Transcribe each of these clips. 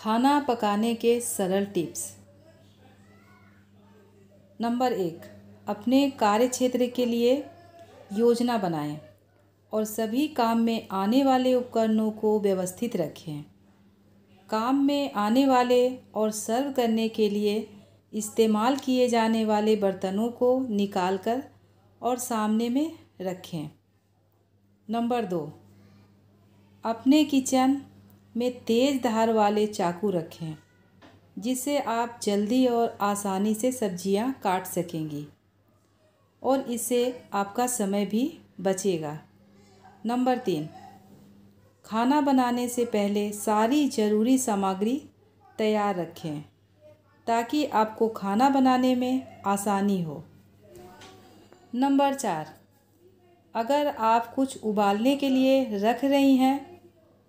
खाना पकाने के सरल टिप्स नंबर एक अपने कार्य क्षेत्र के लिए योजना बनाएं और सभी काम में आने वाले उपकरणों को व्यवस्थित रखें काम में आने वाले और सर्व करने के लिए इस्तेमाल किए जाने वाले बर्तनों को निकालकर और सामने में रखें नंबर दो अपने किचन में तेज़ धार वाले चाकू रखें जिससे आप जल्दी और आसानी से सब्जियां काट सकेंगी और इससे आपका समय भी बचेगा नंबर तीन खाना बनाने से पहले सारी ज़रूरी सामग्री तैयार रखें ताकि आपको खाना बनाने में आसानी हो नंबर चार अगर आप कुछ उबालने के लिए रख रही हैं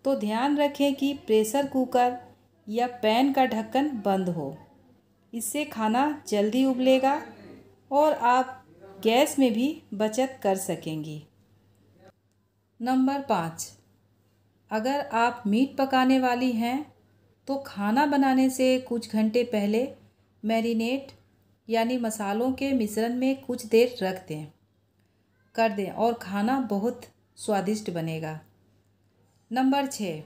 तो ध्यान रखें कि प्रेशर कुकर या पैन का ढक्कन बंद हो इससे खाना जल्दी उबलेगा और आप गैस में भी बचत कर सकेंगी नंबर पाँच अगर आप मीट पकाने वाली हैं तो खाना बनाने से कुछ घंटे पहले मैरिनेट यानी मसालों के मिश्रण में कुछ देर रख दें कर दें और खाना बहुत स्वादिष्ट बनेगा नंबर छः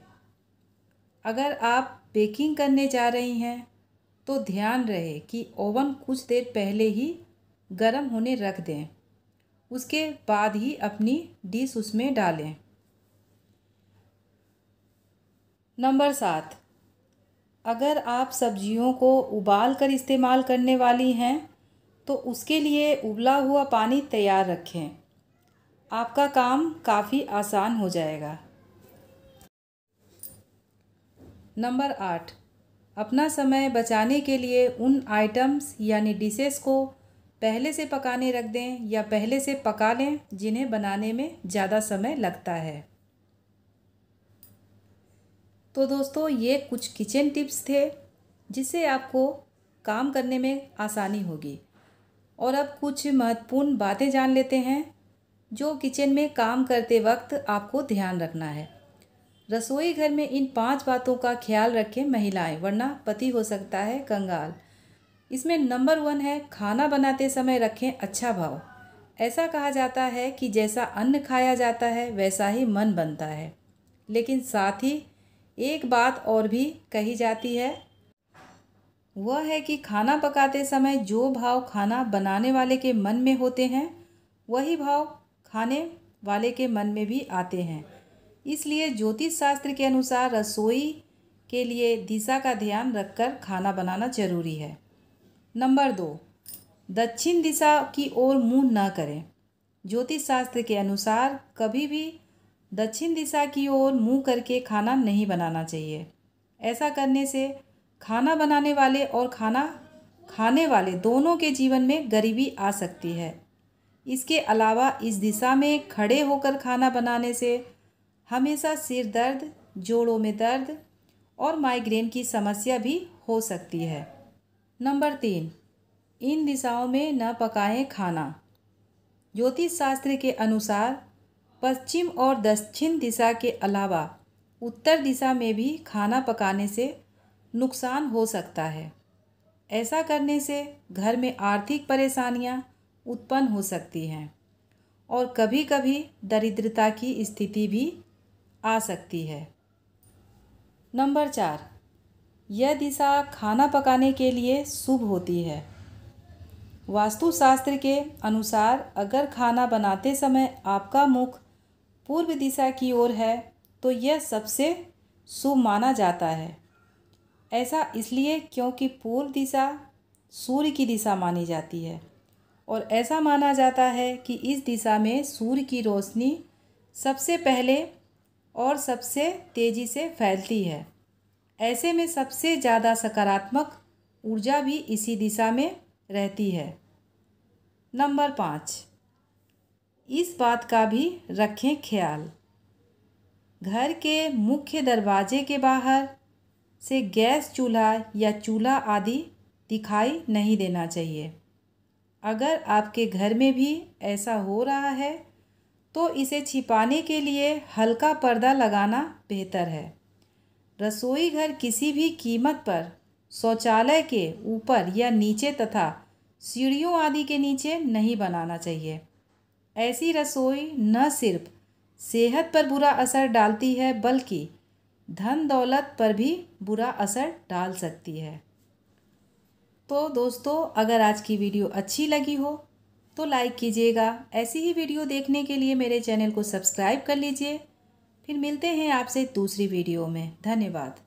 अगर आप बेकिंग करने जा रही हैं तो ध्यान रहे कि ओवन कुछ देर पहले ही गर्म होने रख दें उसके बाद ही अपनी डिश उसमें डालें नंबर सात अगर आप सब्जियों को उबाल कर इस्तेमाल करने वाली हैं तो उसके लिए उबला हुआ पानी तैयार रखें आपका काम काफ़ी आसान हो जाएगा नंबर आठ अपना समय बचाने के लिए उन आइटम्स यानी डिशेस को पहले से पकाने रख दें या पहले से पका लें जिन्हें बनाने में ज़्यादा समय लगता है तो दोस्तों ये कुछ किचन टिप्स थे जिससे आपको काम करने में आसानी होगी और अब कुछ महत्वपूर्ण बातें जान लेते हैं जो किचन में काम करते वक्त आपको ध्यान रखना है रसोई घर में इन पांच बातों का ख्याल रखें महिलाएं वरना पति हो सकता है कंगाल इसमें नंबर वन है खाना बनाते समय रखें अच्छा भाव ऐसा कहा जाता है कि जैसा अन्न खाया जाता है वैसा ही मन बनता है लेकिन साथ ही एक बात और भी कही जाती है वह है कि खाना पकाते समय जो भाव खाना बनाने वाले के मन में होते हैं वही भाव खाने वाले के मन में भी आते हैं इसलिए ज्योतिष शास्त्र के अनुसार रसोई के लिए दिशा का ध्यान रखकर खाना बनाना जरूरी है नंबर दो दक्षिण दिशा की ओर मुंह न करें ज्योतिष शास्त्र के अनुसार कभी भी दक्षिण दिशा की ओर मुंह करके खाना नहीं बनाना चाहिए ऐसा करने से खाना बनाने वाले और खाना खाने वाले दोनों के जीवन में गरीबी आ सकती है इसके अलावा इस दिशा में खड़े होकर खाना बनाने से हमेशा सिर दर्द जोड़ों में दर्द और माइग्रेन की समस्या भी हो सकती है नंबर तीन इन दिशाओं में न पकाएं खाना ज्योतिष शास्त्र के अनुसार पश्चिम और दक्षिण दिशा के अलावा उत्तर दिशा में भी खाना पकाने से नुकसान हो सकता है ऐसा करने से घर में आर्थिक परेशानियां उत्पन्न हो सकती हैं और कभी कभी दरिद्रता की स्थिति भी आ सकती है नंबर चार यह दिशा खाना पकाने के लिए शुभ होती है वास्तुशास्त्र के अनुसार अगर खाना बनाते समय आपका मुख पूर्व दिशा की ओर है तो यह सबसे शुभ माना जाता है ऐसा इसलिए क्योंकि पूर्व दिशा सूर्य की दिशा मानी जाती है और ऐसा माना जाता है कि इस दिशा में सूर्य की रोशनी सबसे पहले और सबसे तेज़ी से फैलती है ऐसे में सबसे ज़्यादा सकारात्मक ऊर्जा भी इसी दिशा में रहती है नंबर पाँच इस बात का भी रखें ख्याल घर के मुख्य दरवाजे के बाहर से गैस चूल्हा या चूल्हा आदि दिखाई नहीं देना चाहिए अगर आपके घर में भी ऐसा हो रहा है तो इसे छिपाने के लिए हल्का पर्दा लगाना बेहतर है रसोई घर किसी भी कीमत पर शौचालय के ऊपर या नीचे तथा सीढ़ियों आदि के नीचे नहीं बनाना चाहिए ऐसी रसोई न सिर्फ सेहत पर बुरा असर डालती है बल्कि धन दौलत पर भी बुरा असर डाल सकती है तो दोस्तों अगर आज की वीडियो अच्छी लगी हो तो लाइक कीजिएगा ऐसी ही वीडियो देखने के लिए मेरे चैनल को सब्सक्राइब कर लीजिए फिर मिलते हैं आपसे दूसरी वीडियो में धन्यवाद